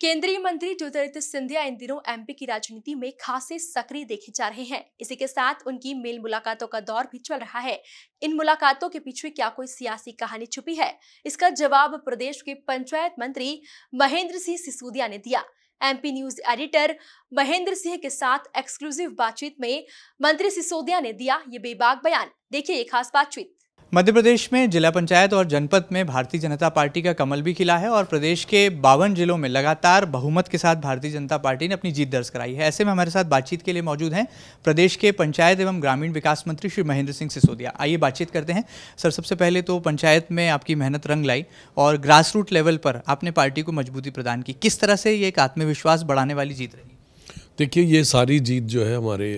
केंद्रीय मंत्री ज्योतिरादित्य सिंधिया इन दिनों एमपी की राजनीति में खासे सक्रिय देखे जा रहे हैं इसी के साथ उनकी मेल मुलाकातों का दौर भी चल रहा है इन मुलाकातों के पीछे क्या कोई सियासी कहानी छुपी है इसका जवाब प्रदेश के पंचायत मंत्री महेंद्र सिंह सिसोदिया ने दिया MP news editor Mahendra Singh के साथ एक्सक्लूसिव बातचीत में मंत्री सिसोदिया ने दिया ये बेबाक बयान देखिए ये खास बातचीत मध्य प्रदेश में जिला पंचायत और जनपद में भारतीय जनता पार्टी का कमल भी खिला है और प्रदेश के बावन जिलों में लगातार बहुमत के साथ भारतीय जनता पार्टी ने अपनी जीत दर्ज कराई है ऐसे में हमारे साथ बातचीत के लिए मौजूद हैं प्रदेश के पंचायत एवं ग्रामीण विकास मंत्री श्री महेंद्र सिंह सिसोदिया आइए बातचीत करते हैं सर सबसे पहले तो पंचायत में आपकी मेहनत रंग लाई और ग्रास रूट लेवल पर आपने पार्टी को मजबूती प्रदान की किस तरह से ये एक आत्मविश्वास बढ़ाने वाली जीत रही देखिए ये सारी जीत जो है हमारे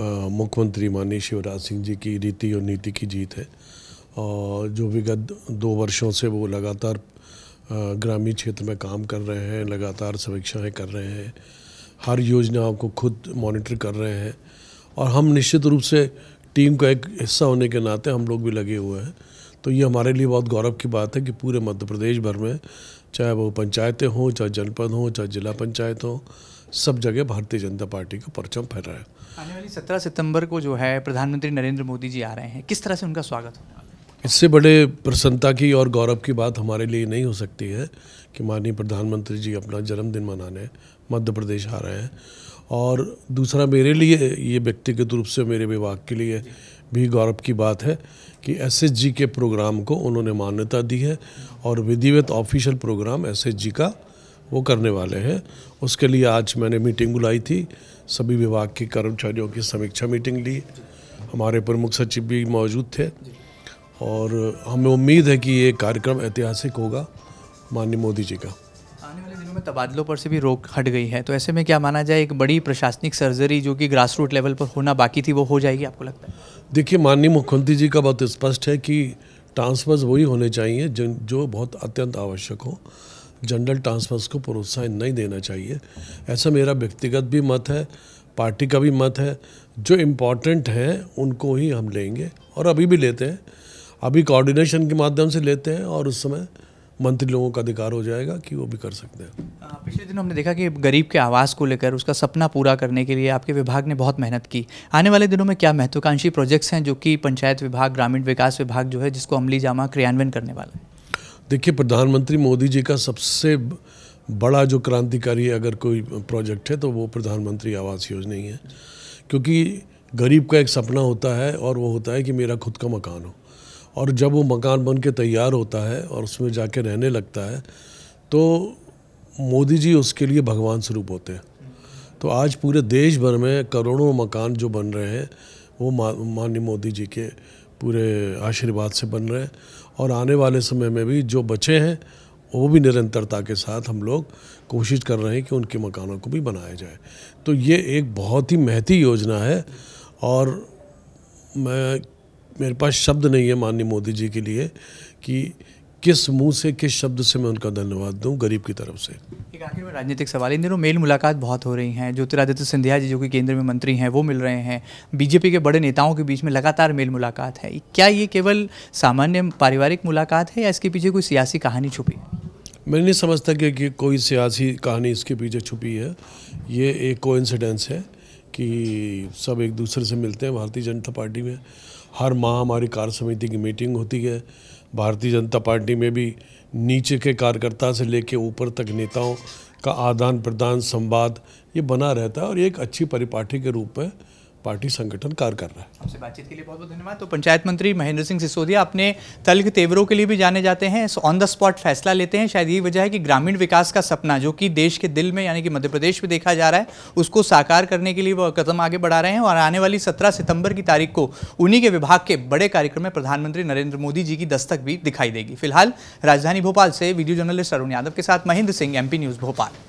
मुख्यमंत्री माननीय शिवराज सिंह जी की रीति और नीति की जीत है और जो विगत दो वर्षों से वो लगातार ग्रामीण क्षेत्र में काम कर रहे हैं लगातार समीक्षाएं कर रहे हैं हर योजनाओं को खुद मॉनिटर कर रहे हैं और हम निश्चित रूप से टीम का एक हिस्सा होने के नाते हम लोग भी लगे हुए हैं तो ये हमारे लिए बहुत गौरव की बात है कि पूरे मध्य प्रदेश भर में चाहे वो पंचायतें हों चाहे जनपद हों चाहे जिला पंचायत हों सब जगह भारतीय जनता पार्टी का परचम फहरा है आने वाली सत्रह सितंबर को जो है प्रधानमंत्री नरेंद्र मोदी जी आ रहे हैं किस तरह से उनका स्वागत होगा इससे बड़े प्रसन्नता की और गौरव की बात हमारे लिए नहीं हो सकती है कि माननीय प्रधानमंत्री जी अपना जन्मदिन मनाने मध्य प्रदेश आ रहे हैं और दूसरा मेरे लिए ये व्यक्तिगत रूप से मेरे विभाग के लिए भी गौरव की बात है कि एसएसजी के प्रोग्राम को उन्होंने मान्यता दी है और विधिवत ऑफिशियल प्रोग्राम एसएसजी का वो करने वाले हैं उसके लिए आज मैंने मीटिंग बुलाई थी सभी विभाग के कर्मचारियों की समीक्षा मीटिंग ली हमारे प्रमुख सचिव भी मौजूद थे और हमें उम्मीद है कि ये कार्यक्रम ऐतिहासिक होगा माननीय मोदी जी का आने वाले दिनों में तबादलों पर से भी रोक हट गई है तो ऐसे में क्या माना जाए एक बड़ी प्रशासनिक सर्जरी जो कि ग्रास रूट लेवल पर होना बाकी थी वो हो जाएगी आपको लगता है देखिए माननीय मुख्यमंत्री जी का बहुत स्पष्ट है कि ट्रांसफर्स वही होने चाहिए जिन जो बहुत अत्यंत आवश्यक हो जनरल ट्रांसफर्स को प्रोत्साहन नहीं देना चाहिए ऐसा मेरा व्यक्तिगत भी मत है पार्टी का भी मत है जो इम्पोर्टेंट हैं उनको ही हम लेंगे और अभी भी लेते हैं अभी कोऑर्डिनेशन के माध्यम से लेते हैं और उस समय मंत्री लोगों का अधिकार हो जाएगा कि वो भी कर सकते हैं पिछले दिनों हमने देखा कि गरीब के आवास को लेकर उसका सपना पूरा करने के लिए आपके विभाग ने बहुत मेहनत की आने वाले दिनों में क्या महत्वाकांक्षी प्रोजेक्ट्स हैं जो कि पंचायत विभाग ग्रामीण विकास विभाग जो है जिसको अमली जामा क्रियान्वयन करने वाला है देखिए प्रधानमंत्री मोदी जी का सबसे बड़ा जो क्रांतिकारी अगर कोई प्रोजेक्ट है तो वो प्रधानमंत्री आवास योजना ही है क्योंकि गरीब का एक सपना होता है और वो होता है कि मेरा खुद का मकान हो और जब वो मकान बन के तैयार होता है और उसमें जाके रहने लगता है तो मोदी जी उसके लिए भगवान स्वरूप होते हैं तो आज पूरे देश भर में करोड़ों मकान जो बन रहे हैं वो माननीय मोदी जी के पूरे आशीर्वाद से बन रहे हैं और आने वाले समय में भी जो बचे हैं वो भी निरंतरता के साथ हम लोग कोशिश कर रहे हैं कि उनके मकानों को भी बनाया जाए तो ये एक बहुत ही महती योजना है और मैं मेरे पास शब्द नहीं है माननीय मोदी जी के लिए कि किस मुंह से किस शब्द से मैं उनका धन्यवाद दूं गरीब की तरफ से एक आखिर में राजनीतिक सवाल इन दिनों मेल मुलाकात बहुत हो रही हैं ज्योतिरादित्य सिंधिया जी जो कि केंद्र में मंत्री हैं वो मिल रहे हैं बीजेपी के बड़े नेताओं के बीच में लगातार मेल मुलाकात है क्या ये केवल सामान्य पारिवारिक मुलाकात है या इसके पीछे कोई सियासी कहानी छुपी मैं नहीं समझता कि, कि कोई सियासी कहानी इसके पीछे छुपी है ये एक कोइंसिडेंस है कि सब एक दूसरे से मिलते हैं भारतीय जनता पार्टी में हर माह हमारी कार्य समिति की मीटिंग होती है भारतीय जनता पार्टी में भी नीचे के कार्यकर्ता से लेके ऊपर तक नेताओं का आदान प्रदान संवाद ये बना रहता है और ये एक अच्छी परिपाटी के रूप में पार्टी संगठन कार्य कर रहा है आपसे बातचीत के लिए बहुत बहुत धन्यवाद तो पंचायत मंत्री महेंद्र सिंह सिसोदिया अपने तल्ख तेवरों के लिए भी जाने जाते हैं ऑन द स्पॉट फैसला लेते हैं शायद यही वजह है कि ग्रामीण विकास का सपना जो कि देश के दिल में यानी कि मध्य प्रदेश में देखा जा रहा है उसको साकार करने के लिए वह कदम आगे बढ़ा रहे हैं और आने वाली सत्रह सितंबर की तारीख को उन्हीं के विभाग के बड़े कार्यक्रम में प्रधानमंत्री नरेंद्र मोदी जी की दस्तक भी दिखाई देगी फिलहाल राजधानी भोपाल से वीडियो जर्नलिस्ट अरुण यादव के साथ महेंद्र सिंह एम न्यूज़ भोपाल